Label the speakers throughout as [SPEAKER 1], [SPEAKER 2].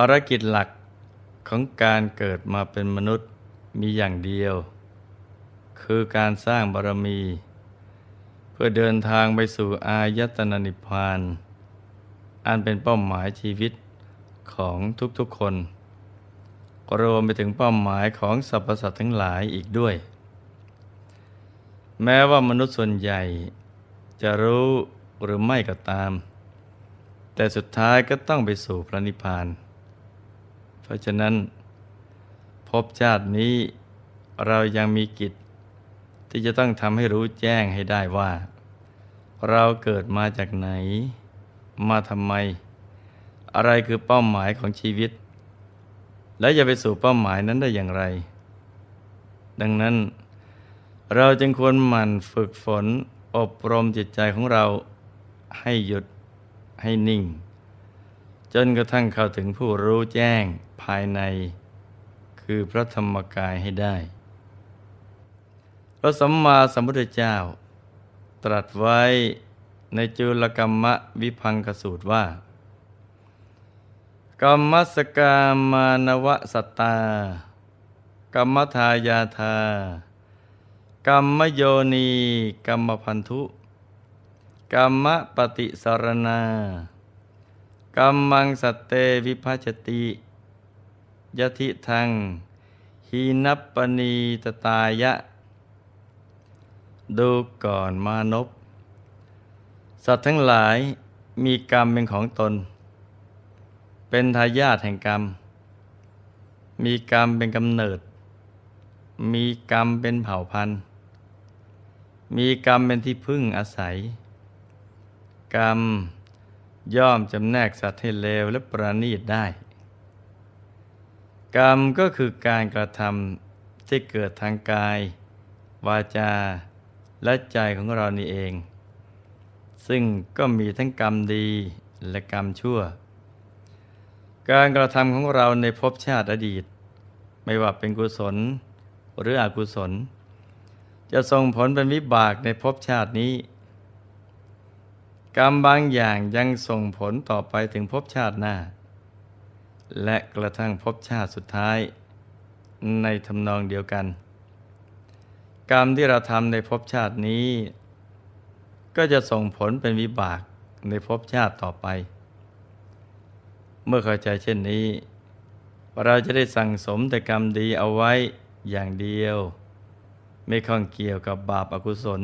[SPEAKER 1] ารกิจหลักของการเกิดมาเป็นมนุษย์มีอย่างเดียว คือการสร้างบารมี เพื่อเดินทางไปสู่อายตนะนิพพานอันเป็นเป้าหมายชีวิตของทุก ๆ คนรวมไปถึงเป้าหมายของสรรพสัตว์ทั้งหลายอีกด้วย แม้ว่ามนุษย์ส่วนใหญ่จะรู้หรือไม่ก็ตาม แต่สุดท้ายก็ต้องไปสู่พระนิพพานราะฉะนั้นพบชาตินี้เรายังมีกิจ ที่จะต้องทำให้รู้แจ้งให้ได้ว่า เราเกิดมาจากไหน มาทำไม อะไรคือเป้าหมายของชีวิต และจะไปสู่เป้าหมายนั้นได้อย่างไร ดังนั้น เราจึงควรหมั่นฝึกฝนอบรมจิตใจของเราให้หยุดให้นิ่ง จนกระทั่งเข้าถึงผู้รู้แจ้งภายในคือพระธรรมกายให้ได้พระสัมมาสัมพุทธเจ้า ตรัสไว้ในจุลกรรมะวิพังกสูตรว่า กรรมสกามานวสัตตา กรรมทายาทากรรมโยนีกรรมพันธุ กรรมปฏิสารนากรรมังสเตวิภัชติยทิทังฮีนัปปณีตตายะ ดูก่อนมานพสัตว์ทั้งหลายมีกรรมเป็นของตน เป็นทายาทแห่งกรรม มีกรรมเป็นกำเนิด มีกรรมเป็นเผ่าพันธุ์ มีกรรมเป็นที่พึ่งอาศัย กรรมย่อมจำแนกสัตว์ให้เลวและประณีตได้กรรมก็คือการกระทำที่เกิดทางกาย วาจาและใจของเรานี่เอง ซึ่งก็มีทั้งกรรมดีและกรรมชั่ว การกระทำของเราในภพชาติอดีต ไม่ว่าเป็นกุศลหรืออกุศล จะส่งผลเป็นวิบากในภพชาตินี้กรรมบางอย่างยังส่งผลต่อไปถึงภพชาติหน้าและกระทั่งพบชาติสุดท้ายในทำนองเดียวกันกรรมที่เราทำในภพชาตินี้ ก็จะส่งผลเป็นวิบาก ในภพชาติต่อไป เมื่อเข้าใจเช่นนี้ เราจะได้สั่งสมแต่กรรมดีเอาไว้อย่างเดียว ไม่ข้องเกี่ยวกับบาปอากุศล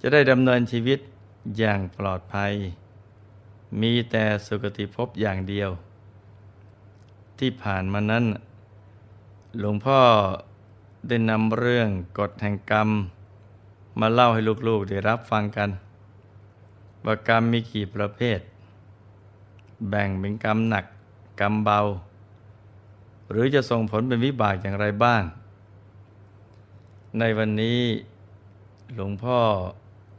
[SPEAKER 1] จะได้ดำเนินชีวิตอย่างปลอดภัย มีแต่สุคติภพอย่างเดียวที่ผ่านมานั้นหลวงพ่อ ได้นำเรื่องกฎแห่งกรรม มาเล่าให้ลูกๆได้รับฟังกันว่ากรรมมีกี่ประเภท แบ่งเป็นกรรมหนักกรรมเบา หรือจะส่งผลเป็นวิบากอย่างไรบ้าง ในวันนี้หลวงพ่อ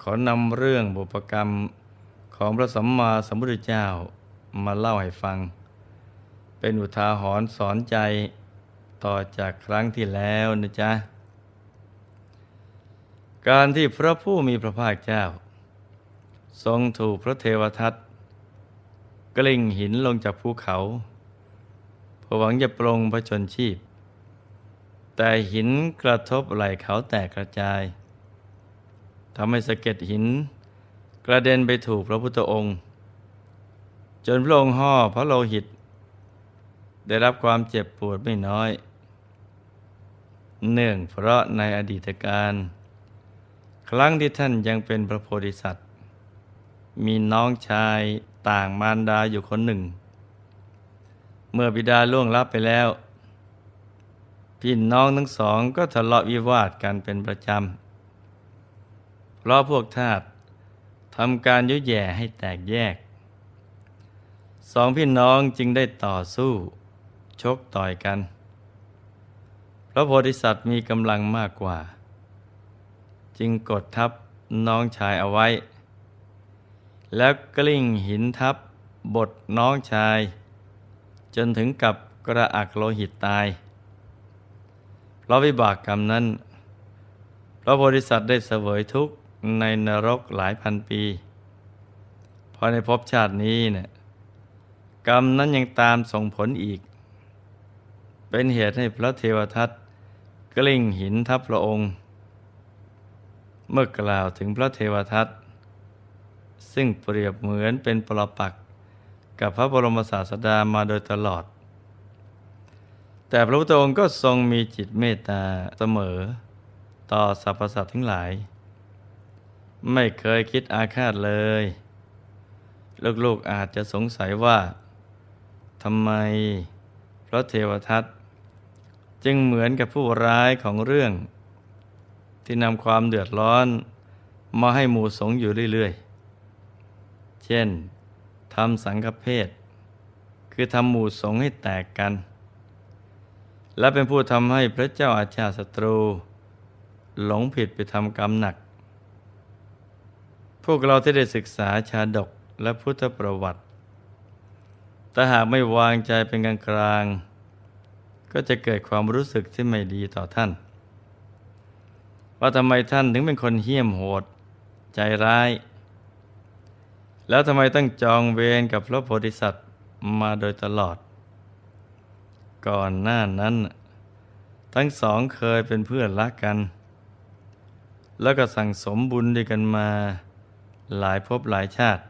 [SPEAKER 1] ขอนำเรื่องบุพกรรมของพระสัมมาสัมพุทธเจ้ามาเล่าให้ฟังเป็นอุทาหรณ์สอนใจต่อจากครั้งที่แล้วนะจ๊ะ การที่พระผู้มีพระภาคเจ้า ทรงถูกพระเทวทัตกลิ่งหินลงจากภูเขาเพื่อหวังจะปรงพระชนชีพ แต่หินกระทบไหล่เขาแตกกระจายทำให้สะเก็ดหินกระเด็นไปถูกพระพุทธองค์ จนพระองค์ห่อพระโลหิตได้รับความเจ็บปวดไม่น้อยเนื่องเพราะในอดีตการ ครั้งที่ท่านยังเป็นพระโพธิสัตว์มีน้องชายต่างมารดาอยู่คนหนึ่ง เมื่อบิดาล่วงลับไปแล้ว พี่น้องทั้งสองก็ทะเลาะวิวาทกันเป็นประจำ เพราะพวกทาตทำการยุแย่ให้แตกแยก สองพี่น้องจึงได้ต่อสู้ชกต่อยกันพระโพธิสัตว์มีกำลังมากกว่า จึงกดทับน้องชายเอาไว้ แล้วกลิ้งหินทับบทน้องชาย จนถึงกับกระอักโลหิตตาย เพราะวิบากกรรมนั้นพระโพธิสัตว์ได้เสวยทุกข์ในนรกหลายพันปี พอในภพชาตินี้เนะี่ย กรรมนั้นยังตามส่งผลอีกเป็นเหตุให้พระเทวทัตกลิ้งหินทับพระองค์ เมื่อกล่าวถึงพระเทวทัตซึ่งเปรียบเหมือนเป็นปรปักกับพระบรมศาสดามาโดยตลอด แต่พระพุทธองค์ก็ทรงมีจิตเมตตาเสมอ ต่อสรรพสัตว์ทั้งหลาย ไม่เคยคิดอาฆาตเลย ลูกๆอาจจะสงสัยว่าทำไมพระเทวทัตจึงเหมือนกับผู้ร้ายของเรื่อง ที่นำความเดือดร้อน มาให้หมู่สงอยู่เรื่อยๆ เช่นทำสังฆเพศคือทำหมู่สงให้แตกกัน และเป็นผู้ทำให้พระเจ้าอาชาศัตรู หลงผิดไปทำกรรมหนัก พวกเราที่ได้ศึกษาชาดกและพุทธประวัติ แต่หากไม่วางใจเป็นกลางกลางก็จะเกิดความรู้สึกที่ไม่ดีต่อท่าน ว่าทำไมท่านถึงเป็นคนเหี้ยมโหด ใจร้าย แล้วทำไมต้องจองเวรกับพระโพธิสัตว์มาโดยตลอด ก่อนหน้านั้นทั้งสองเคยเป็นเพื่อนรักกัน แล้วก็สั่งสมบุญด้วยกันมาหลายภพหลายชาติ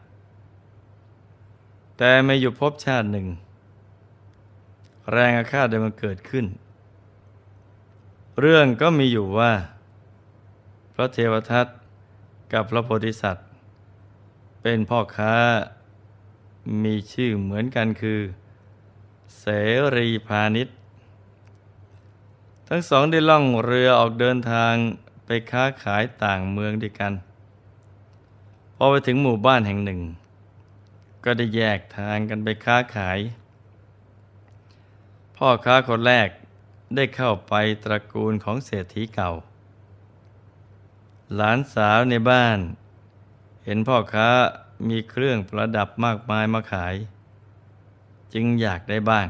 [SPEAKER 1] แต่ไม่อยู่ภพชาติหนึ่งแรงอาฆาตได้มันเกิดขึ้น เรื่องก็มีอยู่ว่า พระเทวทัตกับพระโพธิสัตว์ เป็นพ่อค้ามีชื่อเหมือนกันคือ เสรีพาณิชย์ ทั้งสองได้ล่องเรือออกเดินทางไปค้าขายต่างเมืองด้วยกัน พอไปถึงหมู่บ้านแห่งหนึ่ง ก็ได้แยกทางกันไปค้าขายพ่อค้าคนแรกได้เข้าไปตระกูลของเศรษฐีเก่า หลานสาวในบ้าน เห็นพ่อค้ามีเครื่องประดับมากมายมาขาย จึงอยากได้บ้าน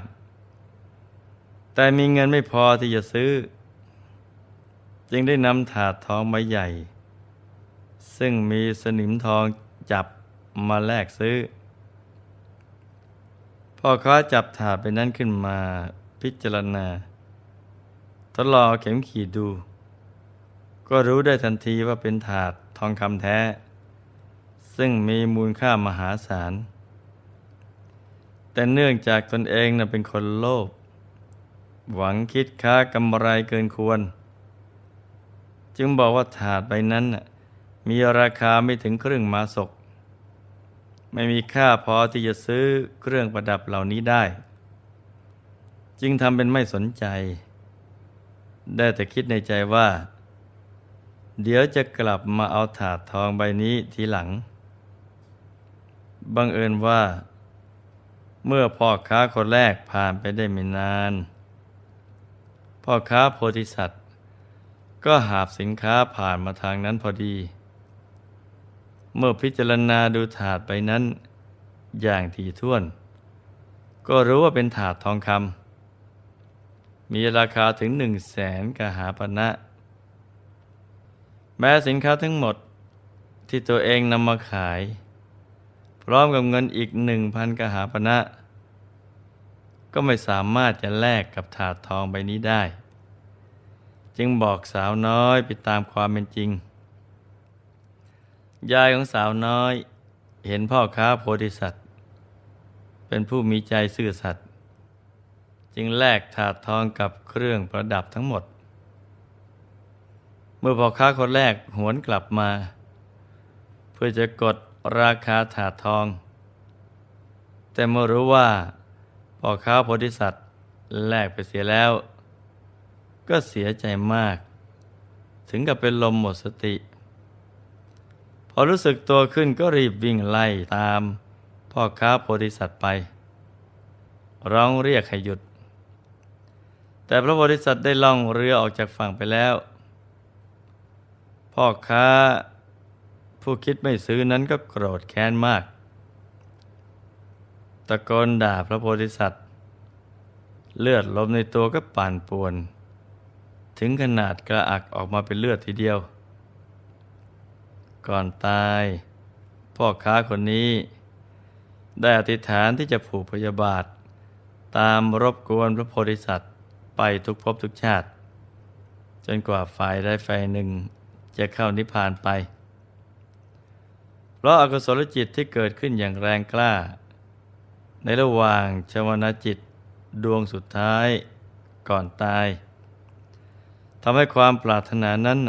[SPEAKER 1] แต่มีเงินไม่พอที่จะซื้อ จึงได้นำถาดทองใบใหญ่ ซึ่งมีสนิมทองจับมาแลกซื้อพ่อค้าจับถาดไปนั้นขึ้นมาพิจารณาทดลองเข็มขีดดู ก็รู้ได้ทันทีว่าเป็นถาดทองคำแท้ ซึ่งมีมูลค่ามหาศาล แต่เนื่องจากตนเองนะเป็นคนโลภหวังคิดค้ากำไรเกินควร จึงบอกว่าถาดใบนั้นมีราคาไม่ถึงครึ่งมาศกไม่มีค่าพอที่จะซื้อเครื่องประดับเหล่านี้ได้ จึงทำเป็นไม่สนใจ ได้แต่คิดในใจว่า เดี๋ยวจะกลับมาเอาถาดทองใบนี้ทีหลัง บังเอิญว่า เมื่อพ่อค้าคนแรกผ่านไปได้ไม่นานพ่อค้าโพธิสัตว์ ก็หาบสินค้าผ่านมาทางนั้นพอดีเมื่อพิจารณาดูถาดไปนั้น อย่างที่้วน ก็รู้ว่าเป็นถาดทองคำมีราคาถึงหนึ่งแสนกหาปณะ แม้สินค้าทั้งหมดที่ตัวเองนำมาขาย พร้อมกับเงินอีกหนึ่งพันกหาปณะะก็ไม่สามารถจะแลกกับถาดทองใบนี้ได้ จึงบอกสาวน้อยไปตามความเป็นจริงยายของสาวน้อยเห็นพ่อค้าโพธิสัตว์ เป็นผู้มีใจซื่อสัตย์จึงแลกถาดทองกับเครื่องประดับทั้งหมด เมื่อพ่อค้าคนแรกหวนกลับมา เพื่อจะกดราคาถาดทอง แต่เมื่อรู้ว่าพ่อค้าโพธิสัตว์แลกไปเสียแล้ว ก็เสียใจมากถึงกับเป็นลมหมดสติพอรู้สึกตัวขึ้นก็รีบวิ่งไล่ตาม พ่อค้าโพธิสัตว์ไป ร้องเรียกให้หยุดแต่พระโพธิสัตว์ได้ล่องเรือออกจากฝั่งไปแล้ว พ่อค้าผู้คิดไม่ซื้อนั้นก็โกรธแค้นมาก ตะโกนด่าพระโพธิสัตว์เลือดลมในตัวก็ป่านป่วน ถึงขนาดกระอักออกมาเป็นเลือดทีเดียวก่อนตาย พ่อค้าคนนี้ ได้อธิษฐานที่จะผูกพยาบาท ตามรบกวนพระโพธิสัตว์ไปทุกภพทุกชาติ จนกว่าฝ่ายได้ฝ่ายหนึ่งจะเข้านิพพานไป เพราะอกุศลจิตที่เกิดขึ้นอย่างแรงกล้า ในระหว่างชวนาจิตดวงสุดท้ายก่อนตายทำให้ความปรารถนานั้น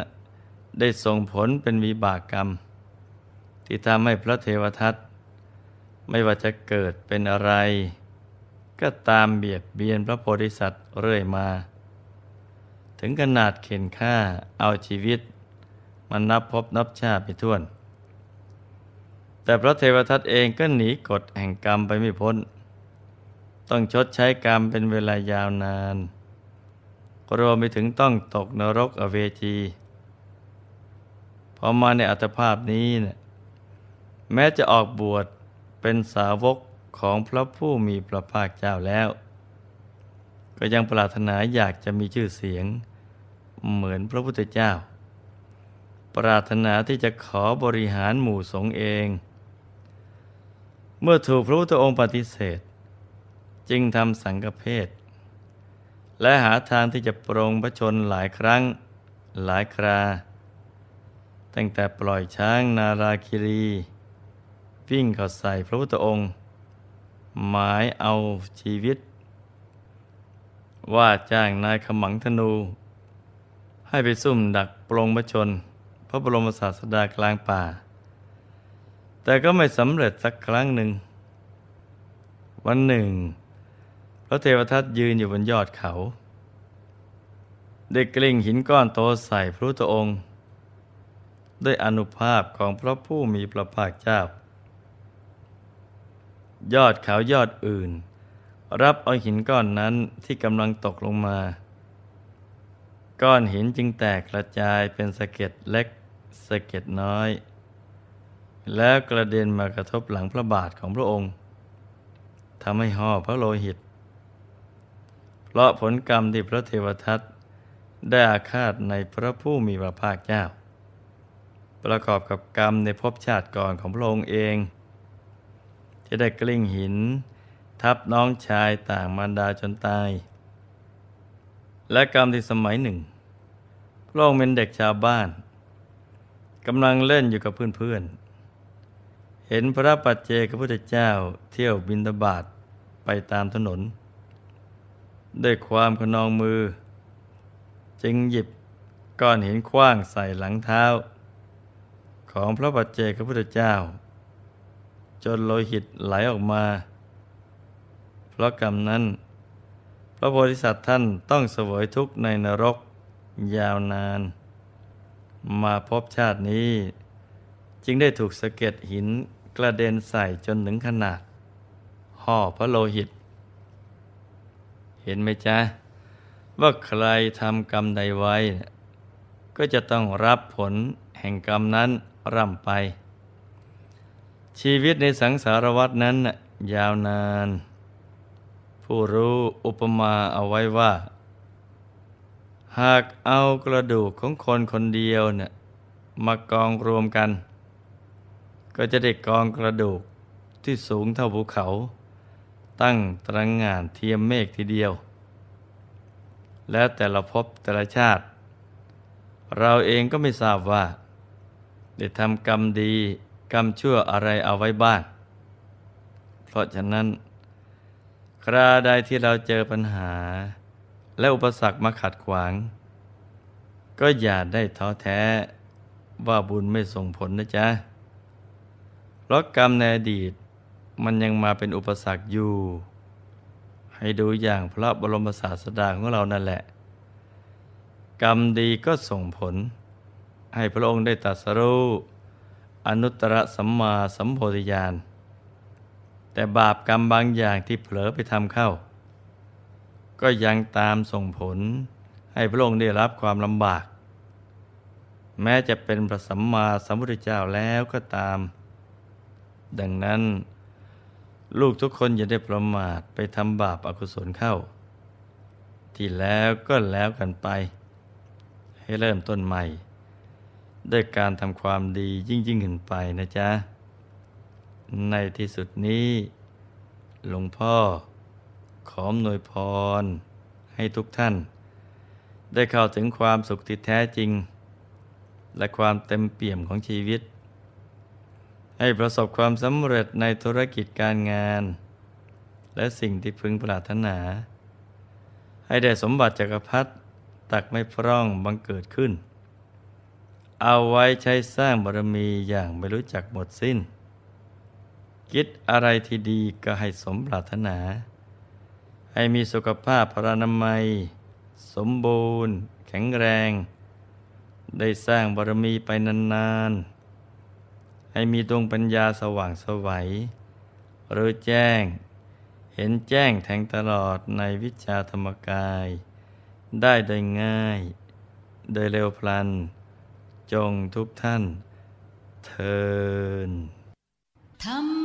[SPEAKER 1] ได้ส่งผลเป็นวิบากกรรม ที่ทำให้พระเทวทัตไม่ว่าจะเกิดเป็นอะไร ก็ตามเบียดเบียนพระโพธิสัตว์เรื่อยมา ถึงขนาดเข็นฆ่าเอาชีวิตมันนับพบนับชาติไปทั่วน แต่พระเทวทัตเองก็หนีกฎแห่งกรรมไปไม่พ้น ต้องชดใช้กรรมเป็นเวลายาวนานรวมไปถึงต้องตกนรกอเวจีพอมาในอัตภาพนี้นะแม้จะออกบวชเป็นสาวกของพระผู้มีพระภาคเจ้าแล้ว ก็ยังปรารถนาอยากจะมีชื่อเสียง เหมือนพระพุทธเจ้า ปรารถนาที่จะขอบริหารหมู่สงฆ์เอง เมื่อถูกพระพุทธองค์ปฏิเสธ จึงทำสังฆเพศและหาทางที่จะปรงพระชนหลายครั้งหลายคราตั้งแต่ปล่อยช้างนาราคิรีวิ่งเข้าใส่พระพุทธองค์ หมายเอาชีวิต ว่าจ้างนายขมังธนู ให้ไปซุ่มดักปลงมชน พระบรมศาสดากลางป่า แต่ก็ไม่สำเร็จสักครั้งหนึ่ง วันหนึ่ง พระเทวทัตยืนอยู่บนยอดเขาได้กลิ่งหินก้อนโตใส่พระพุทธองค์ด้วยอนุภาพของพระผู้มีพระภาคเจ้า ยอดเขายอดอื่น รับเอาหินก้อนนั้นที่กำลังตกลงมา ก้อนหินจึงแตกกระจายเป็นสะเก็ดเล็กสะเก็ดน้อย แล้วกระเด็นมากระทบหลังพระบาทของพระองค์ทำให้ห่อพระโลหิต เพราะผลกรรมที่พระเทวทัตได้อาฆาตในพระผู้มีพระภาคเจ้าประกอบกับกรรมในภพชาติก่อนของพระองค์เอง จะได้กลิ้งหินทับน้องชายต่างมารดาจนตาย และกรรมที่สมัยหนึ่งพระองค์เป็นเด็กชาวบ้านกำลังเล่นอยู่กับเพื่อนๆ เห็นพระปัจเจกพุทธเจ้าเที่ยวบินตบาทไปตามถนนด้วยความขนองมือ จึงหยิบก้อนหินคว้างใส่หลังเท้าของพระบัจเจกพุทธเจ้า จนโลหิตไหลออกมา เพราะกรรมนั้น พระโพธิสัตว์ท่านต้องเสวยทุกข์ในนรกยาวนาน มาพบชาตินี้ จึงได้ถูกสะเก็ดหินกระเด็นใส่จนถึงขนาดห่อพระโลหิต เห็นไหมจ๊ะ ว่าใครทำกรรมใดไว้ ก็จะต้องรับผลแห่งกรรมนั้นร่ำไป ชีวิตในสังสารวัตนั้น ยาวนาน ผู้รู้อุปมาเอาไว้ว่า หากเอากระดูกของคนคนเดียวเนี่ยมากองรวมกัน ก็จะได้กองกระดูกที่สูงเท่าภูเขา ตั้งตรังงานเทียมเมฆทีเดียว และแต่ละพพแต่ละชาติ เราเองก็ไม่ทราบว่าได้ทำกรรมดีกรรมชั่วอะไรเอาไว้บ้าง เพราะฉะนั้น คราใดที่เราเจอปัญหา และอุปสรรคมาขัดขวาง ก็อย่าได้ท้อแท้ว่าบุญไม่ส่งผลนะจ๊ะเพราะกรรมในอดีต มันยังมาเป็นอุปสรรคอยู่ ให้ดูอย่างพระบรมศาสดาของเรานั่นแหละ กรรมดีก็ส่งผลให้พระองค์ได้ตรัสรู้อนุตตรสัมมาสัมโพธิญาณ แต่บาปกรรมบางอย่างที่เผลอไปทำเข้า ก็ยังตามส่งผลให้พระองค์ได้รับความลำบาก แม้จะเป็นพระสัมมาสัมพุทธเจ้าแล้วก็ตาม ดังนั้น ลูกทุกคนอย่าได้ประมาทไปทำบาปอากุศลเข้า ที่แล้วก็แล้วกันไป ให้เริ่มต้นใหม่ด้วยการทำความดียิ่งยิ่งขึ้นไปนะจ๊ะ ในที่สุดนี้ หลวงพ่อขอหนวยพรให้ทุกท่าน ได้เข้าถึงความสุขที่แท้จริง และความเต็มเปี่ยมของชีวิต ให้ประสบความสำเร็จในธุรกิจการงาน และสิ่งที่พึงปรารถนา ให้ได้สมบัติจักรพรรดิตักไม่พร่องบังเกิดขึ้นเอาไว้ใช้สร้างบารมีอย่างไม่รู้จักหมดสิ้น คิดอะไรที่ดีก็ให้สมปรารถนา ให้มีสุขภาพพรานามัย สมบูรณ์ แข็งแรง ได้สร้างบารมีไปนานๆ ให้มีดวงปัญญาสว่างสวัยรู้แจ้งเห็นแจ้งแทงตลอดในวิชาธรรมกาย ได้โดยง่าย โดยเร็วพลันจงทุกท่านเทิน